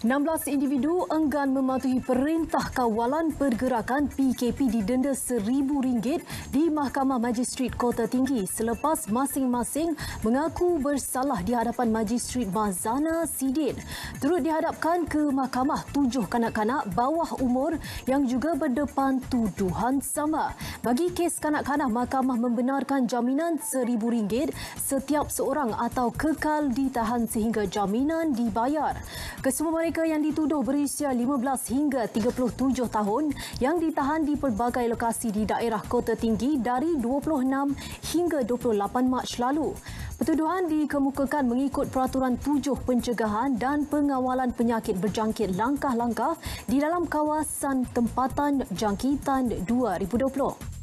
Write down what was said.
16 individu enggan mematuhi perintah kawalan pergerakan PKP didenda RM1,000 di Mahkamah Majistret Kota Tinggi selepas masing-masing mengaku bersalah di hadapan Majistret Mazana Sidin. Turut dihadapkan ke mahkamah tujuh kanak-kanak bawah umur yang juga berdepan tuduhan sama. Bagi kes kanak-kanak, mahkamah membenarkan jaminan RM1,000 setiap seorang atau kekal ditahan sehingga jaminan dibayar. Kesemua mereka yang dituduh berusia 15 hingga 37 tahun yang ditahan di pelbagai lokasi di daerah Kota Tinggi dari 26 hingga 28 Mac lalu. Pertuduhan dikemukakan mengikut peraturan tujuh pencegahan dan pengawalan penyakit berjangkit langkah-langkah di dalam kawasan tempatan jangkitan 2020.